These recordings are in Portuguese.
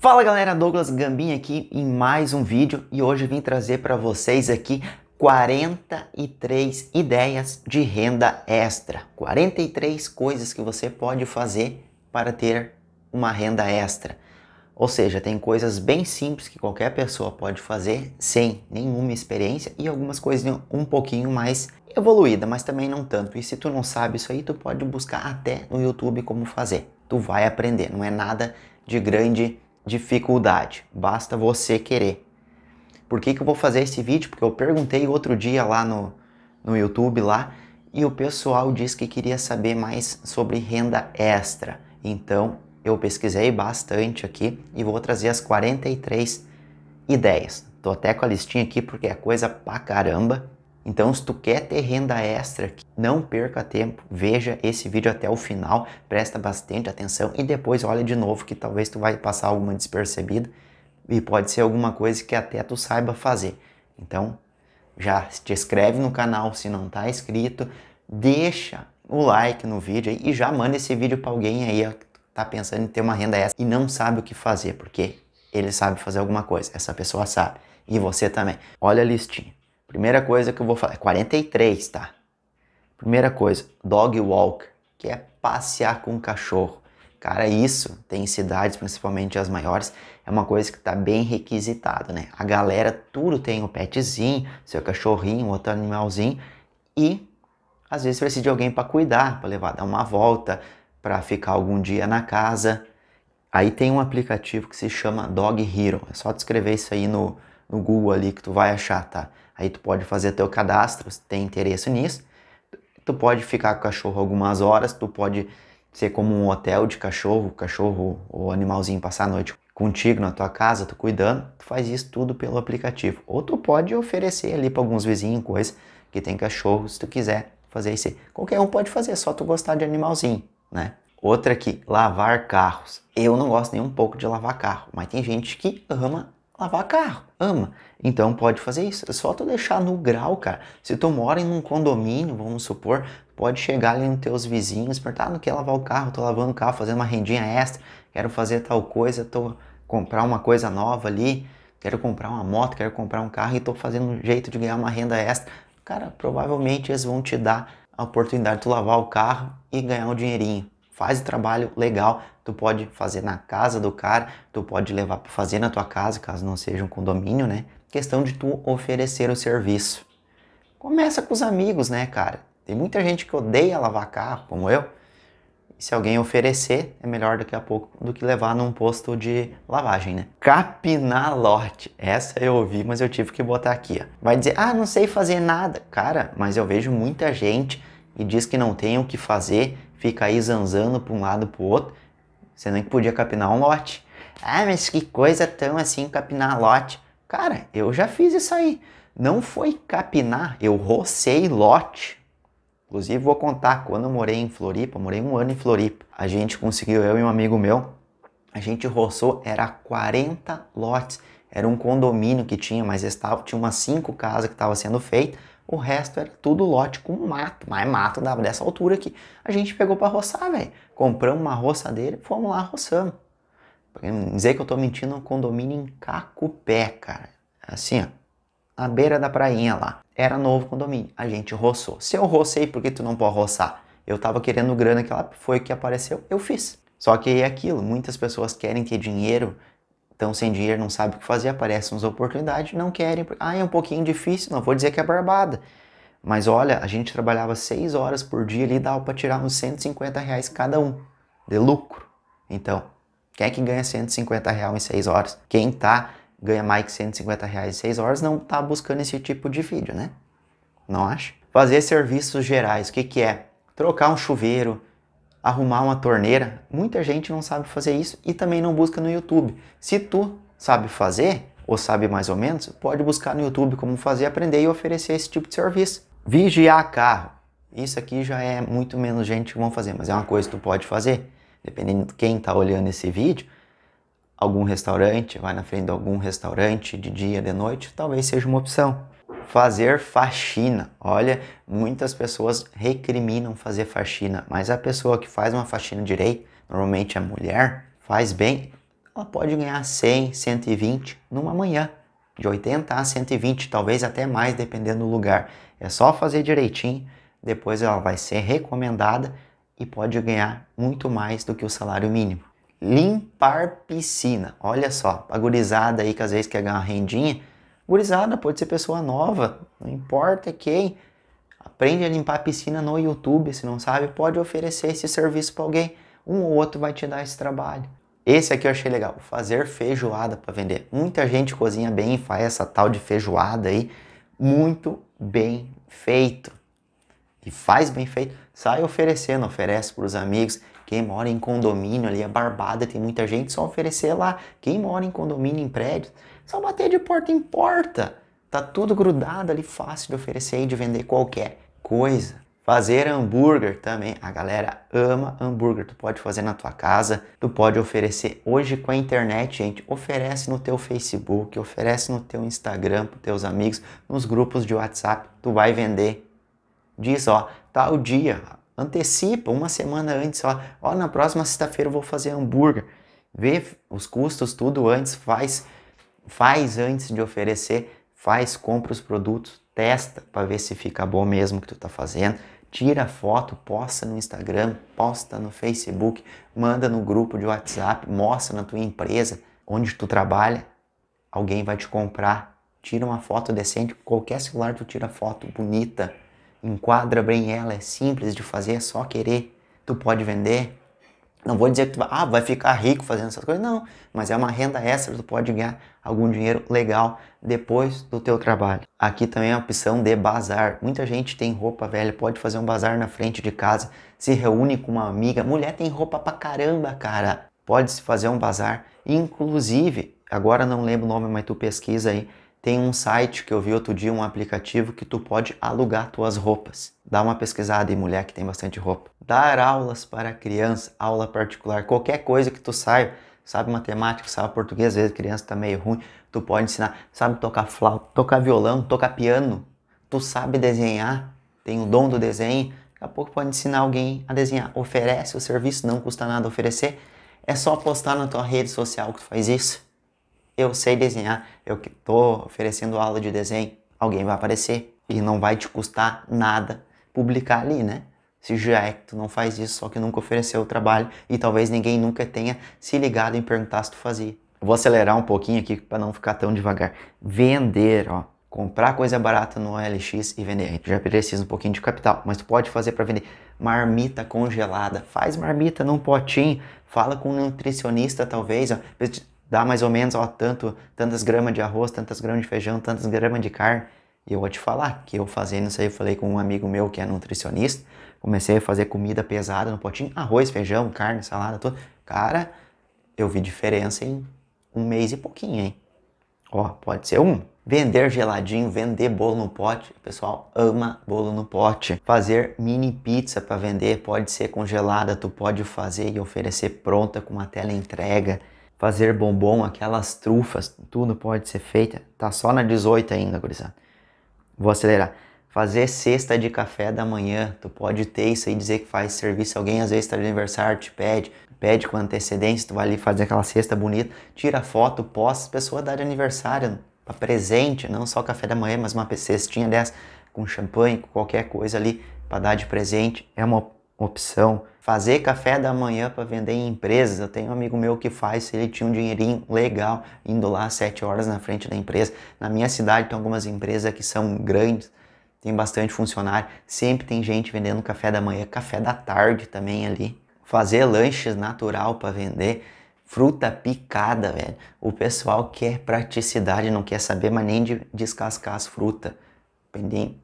Fala galera, Douglas Gambin aqui em mais um vídeo e hoje vim trazer para vocês aqui 43 ideias de renda extra. 43 coisas que você pode fazer para ter uma renda extra. Ou seja, tem coisas bem simples que qualquer pessoa pode fazer sem nenhuma experiência e algumas coisas um pouquinho mais evoluída, mas também não tanto. E se tu não sabe isso aí, tu pode buscar até no YouTube como fazer. Tu vai aprender, não é nada de grande dificuldade, basta você querer. Por que, que eu vou fazer esse vídeo? Porque eu perguntei outro dia lá no, no YouTube lá e o pessoal disse que queria saber mais sobre renda extra. Então eu pesquisei bastante aqui e vou trazer as 43 ideias. Tô até com a listinha aqui porque é coisa pra caramba então, se tu quer ter renda extra, não perca tempo, veja esse vídeo até o final, presta bastante atenção e depois olha de novo que talvez tu vai passar alguma despercebida e pode ser alguma coisa que até tu saiba fazer. Então, já te inscreve no canal se não tá inscrito, deixa o like no vídeo e já manda esse vídeo para alguém aí que tá pensando em ter uma renda extra e não sabe o que fazer, porque ele sabe fazer alguma coisa, essa pessoa sabe, e você também. Olha a listinha. Primeira coisa que eu vou falar, é 43, tá? Primeira coisa, dog walk, que é passear com o cachorro. Cara, isso tem cidades, principalmente as maiores, é uma coisa que está bem requisitada, né? A galera tudo tem o um petzinho, seu cachorrinho, outro animalzinho e às vezes precisa de alguém para cuidar, para levar dar uma volta, para ficar algum dia na casa. Aí tem um aplicativo que se chama Dog Hero. É só descrever isso aí no, no Google ali que tu vai achar, tá? Aí tu pode fazer teu cadastro, se tem interesse nisso. Tu pode ficar com o cachorro algumas horas, tu pode ser como um hotel de cachorro, cachorro ou animalzinho passar a noite contigo na tua casa, tu cuidando, tu faz isso tudo pelo aplicativo. Ou tu pode oferecer ali para alguns vizinhos, coisa que tem cachorro, se tu quiser fazer isso. Qualquer um pode fazer, só tu gostar de animalzinho, né? Outra aqui, lavar carros. Eu não gosto nem um pouco de lavar carro, mas tem gente que ama lavar carro, ama. Então pode fazer isso. É só tu deixar no grau, cara. Se tu mora em um condomínio, vamos supor, pode chegar ali nos teus vizinhos, perguntar, ah, não quer lavar o carro, tô lavando o carro, fazendo uma rendinha extra, quero fazer tal coisa, tô comprar uma coisa nova ali, quero comprar uma moto, quero comprar um carro e tô fazendo um jeito de ganhar uma renda extra. Cara, provavelmente eles vão te dar a oportunidade de tu lavar o carro e ganhar um dinheirinho. Faz o trabalho legal, tu pode fazer na casa do cara, tu pode levar para fazer na tua casa, caso não seja um condomínio, né? Questão de tu oferecer o serviço. Começa com os amigos, né, cara? Tem muita gente que odeia lavar carro, como eu. E se alguém oferecer, é melhor daqui a pouco do que levar num posto de lavagem, né? Capinar lote. Essa eu ouvi, mas eu tive que botar aqui, ó. Vai dizer, ah, não sei fazer nada. Cara, mas eu vejo muita gente e diz que não tem o que fazer fica aí zanzando para um lado para o outro, você nem podia capinar um lote. Ah, mas que coisa tão assim capinar lote. Cara, eu já fiz isso aí. Não foi capinar, eu rocei lote. Inclusive, vou contar, quando eu morei em Floripa, morei um ano em Floripa, a gente conseguiu, eu e um amigo meu, a gente roçou, era 40 lotes. Era um condomínio que tinha, mas estava, tinha umas cinco casas que estavam sendo feitas. O resto era tudo lote com mato, mas mato dava dessa altura aqui. A gente pegou para roçar, velho. Compramos uma roçadeira, fomos lá roçando. Pra dizer que eu tô mentindo, um condomínio em Cacupé, cara. Assim, ó. Na beira da prainha lá. Era novo condomínio. A gente roçou. Se eu rocei, por que tu não pode roçar? Eu tava querendo grana que lá foi o que apareceu, eu fiz. Só que é aquilo, muitas pessoas querem ter dinheiro estão sem dinheiro, não sabem o que fazer, aparecem as oportunidades, não querem. Ah, é um pouquinho difícil, não vou dizer que é barbada. Mas olha, a gente trabalhava seis horas por dia ali, dava para tirar uns 150 reais cada um de lucro. Então, quem é que ganha 150 reais em seis horas? Quem tá ganha mais que 150 reais em seis horas não tá buscando esse tipo de vídeo, né? Não acha? Fazer serviços gerais, o que que é? Trocar um chuveiro, arrumar uma torneira. Muita gente não sabe fazer isso e também não busca no YouTube. Se tu sabe fazer ou sabe mais ou menos, pode buscar no YouTube como fazer, aprender e oferecer esse tipo de serviço. Vigiar carro. Isso aqui já é muito menos gente que vão fazer, mas é uma coisa que tu pode fazer. Dependendo de quem está olhando esse vídeo, algum restaurante, vai na frente de algum restaurante de dia, de noite, talvez seja uma opção fazer faxina. Olha, muitas pessoas recriminam fazer faxina, mas a pessoa que faz uma faxina direito, normalmente a mulher, faz bem, ela pode ganhar 100, 120 numa manhã, de 80 a 120, talvez até mais, dependendo do lugar. É só fazer direitinho, depois ela vai ser recomendada e pode ganhar muito mais do que o salário mínimo. Limpar piscina, olha só, a gurizada aí que às vezes quer ganhar rendinha, Gurizada, pode ser pessoa nova, não importa quem. Aprende a limpar a piscina no YouTube, se não sabe, pode oferecer esse serviço para alguém. Um ou outro vai te dar esse trabalho. Esse aqui eu achei legal, fazer feijoada para vender. Muita gente cozinha bem e faz essa tal de feijoada aí, muito bem feito. E faz bem feito, sai oferecendo, oferece para os amigos. Quem mora em condomínio ali, a é barbada, tem muita gente, só oferecer lá. Quem mora em condomínio, em prédios, só bater de porta em porta. Tá tudo grudado ali, fácil de oferecer e de vender qualquer coisa. Fazer hambúrguer também, a galera ama hambúrguer. Tu pode fazer na tua casa, tu pode oferecer hoje com a internet, gente. Oferece no teu Facebook, oferece no teu Instagram, pros teus amigos, nos grupos de WhatsApp, tu vai vender. Diz, ó, tal tá dia, antecipa uma semana antes, ó, ó na próxima sexta-feira eu vou fazer hambúrguer. Vê os custos tudo antes, faz faz antes de oferecer, faz, compra os produtos, testa para ver se fica bom mesmo o que tu tá fazendo. Tira foto, posta no Instagram, posta no Facebook, manda no grupo de WhatsApp, mostra na tua empresa onde tu trabalha, alguém vai te comprar. Tira uma foto decente, qualquer celular tu tira foto bonita enquadra bem ela, é simples de fazer, é só querer, tu pode vender. Não vou dizer que tu vai, ah, vai ficar rico fazendo essas coisas, não, mas é uma renda extra, tu pode ganhar algum dinheiro legal depois do teu trabalho. Aqui também é a opção de bazar. Muita gente tem roupa velha, pode fazer um bazar na frente de casa, se reúne com uma amiga. Mulher tem roupa pra caramba, cara. Pode se fazer um bazar, inclusive, agora não lembro o nome, mas tu pesquisa aí, tem um site que eu vi outro dia, um aplicativo que tu pode alugar tuas roupas. Dá uma pesquisada em mulher que tem bastante roupa. Dar aulas para criança, aula particular, qualquer coisa que tu saiba, sabe matemática, sabe português, às vezes criança tá meio ruim, tu pode ensinar, sabe tocar flauta, tocar violão, tocar piano, tu sabe desenhar, tem o dom do desenho, daqui a pouco pode ensinar alguém a desenhar. Oferece o serviço, não custa nada oferecer. É só postar na tua rede social que tu faz isso eu sei desenhar, eu que estou oferecendo aula de desenho, alguém vai aparecer e não vai te custar nada publicar ali, né? Se já é que tu não faz isso, só que nunca ofereceu o trabalho e talvez ninguém nunca tenha se ligado em perguntar se tu fazia. vou acelerar um pouquinho aqui para não ficar tão devagar. Vender, ó. Comprar coisa barata no OLX e vender. Tu já precisa um pouquinho de capital, mas tu pode fazer para vender marmita congelada. Faz marmita num potinho, fala com um nutricionista talvez, ó dá mais ou menos, ó, tanto, tantas gramas de arroz, tantas gramas de feijão, tantas gramas de carne. E eu vou te falar que eu fazendo isso aí, eu falei com um amigo meu que é nutricionista, comecei a fazer comida pesada no potinho, arroz, feijão, carne, salada, tudo. Cara, eu vi diferença em um mês e pouquinho, hein? Ó, pode ser um. Vender geladinho, vender bolo no pote, o pessoal ama bolo no pote. Fazer mini pizza para vender, pode ser congelada, tu pode fazer e oferecer pronta com uma tela entrega fazer bombom, aquelas trufas, tudo pode ser feito. Tá só na 18 ainda, gurizada. Vou acelerar. Fazer cesta de café da manhã, tu pode ter isso aí, dizer que faz serviço. Alguém às vezes está de aniversário, te pede, pede com antecedência, tu vai ali fazer aquela cesta bonita, tira foto, posta, pessoa dá de aniversário, pra presente, não só café da manhã, mas uma cestinha dessa, com champanhe, com qualquer coisa ali, para dar de presente. É uma opção. Fazer café da manhã para vender em empresas. Eu tenho um amigo meu que faz, ele tinha um dinheirinho legal indo lá às 7 horas na frente da empresa. Na minha cidade tem algumas empresas que são grandes, tem bastante funcionário, sempre tem gente vendendo café da manhã, café da tarde também ali. Fazer lanches natural para vender fruta picada, velho. O pessoal quer praticidade, não quer saber mais nem de descascar as frutas.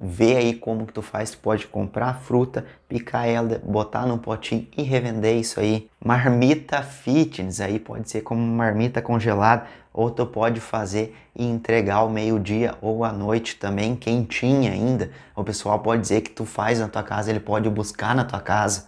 Vê aí como que tu faz, tu pode comprar fruta, picar ela, botar num potinho e revender isso aí. Marmita fitness aí pode ser como marmita congelada, ou tu pode fazer e entregar ao meio-dia ou à noite também, quentinha ainda. O pessoal pode dizer que tu faz na tua casa, ele pode buscar na tua casa.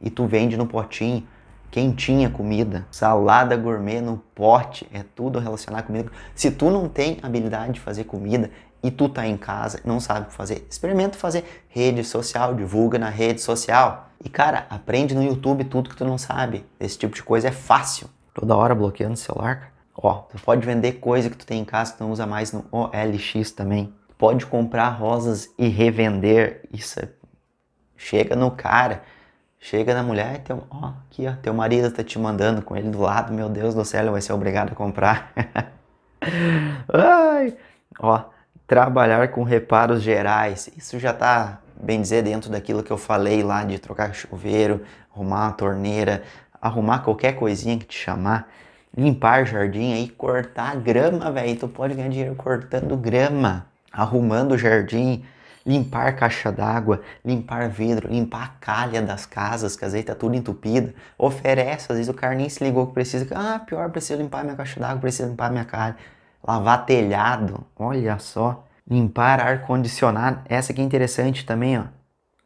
E tu vende no potinho quentinha comida, salada gourmet no pote, é tudo relacionado comigo. comida. Se tu não tem habilidade de fazer comida, e tu tá em casa, não sabe o que fazer, experimenta fazer rede social, divulga na rede social. E cara, aprende no YouTube tudo que tu não sabe. Esse tipo de coisa é fácil. Toda hora bloqueando o celular, cara. Ó, tu pode vender coisa que tu tem em casa que tu não usa mais no OLX também. Pode comprar rosas e revender. Isso é... chega no cara, chega na mulher e teu, ó, aqui ó, teu marido tá te mandando com ele do lado, meu Deus do céu, ele vai ser obrigado a comprar. Ai, ó, trabalhar com reparos gerais. Isso já está, bem dizer, dentro daquilo que eu falei lá de trocar chuveiro, arrumar a torneira, arrumar qualquer coisinha que te chamar, limpar jardim aí, cortar grama, velho. Tu pode ganhar dinheiro cortando grama, arrumando o jardim, limpar caixa d'água, limpar vidro, limpar a calha das casas, que às vezes tá tudo entupida. Oferece, às vezes o cara nem se ligou que precisa. Ah, pior, preciso limpar minha caixa d'água, preciso limpar minha calha lavar telhado, olha só, limpar ar-condicionado. Essa aqui é interessante também, ó.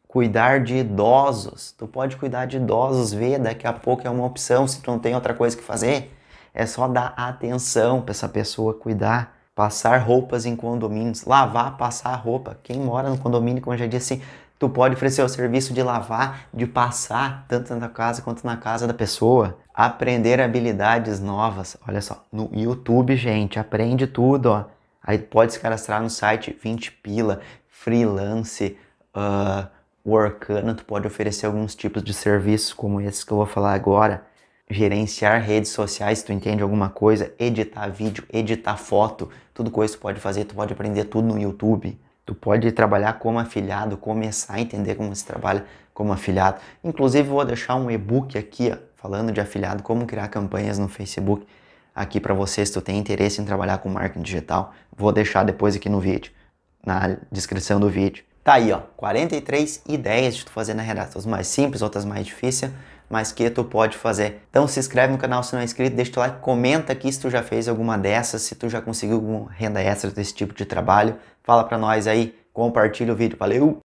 Cuidar de idosos. Tu pode cuidar de idosos, vê, daqui a pouco é uma opção, se tu não tem outra coisa que fazer. É só dar atenção para essa pessoa cuidar passar roupas em condomínios, lavar, passar roupa. Quem mora no condomínio, como eu já disse, assim, tu pode oferecer o serviço de lavar, de passar, tanto na casa quanto na casa da pessoa. Aprender habilidades novas. Olha só, no YouTube, gente, aprende tudo, ó. Aí pode se cadastrar no site 20 pila, freelance, uh, workana, tu pode oferecer alguns tipos de serviços como esses que eu vou falar agora. Gerenciar redes sociais, tu entende alguma coisa, editar vídeo, editar foto, tudo coisa tu pode fazer, tu pode aprender tudo no YouTube. Tu pode trabalhar como afiliado, começar a entender como se trabalha como afiliado. Inclusive, vou deixar um e-book aqui, ó, falando de afiliado, como criar campanhas no Facebook aqui para você se tu tem interesse em trabalhar com marketing digital. Vou deixar depois aqui no vídeo, na descrição do vídeo. Tá aí, ó, 43 ideias de tu fazer na redação, As mais simples, outras mais difíceis, mas que tu pode fazer. Então se inscreve no canal se não é inscrito, deixa teu like, comenta aqui se tu já fez alguma dessas, se tu já conseguiu alguma renda extra desse tipo de trabalho. Fala para nós aí, compartilha o vídeo. Valeu!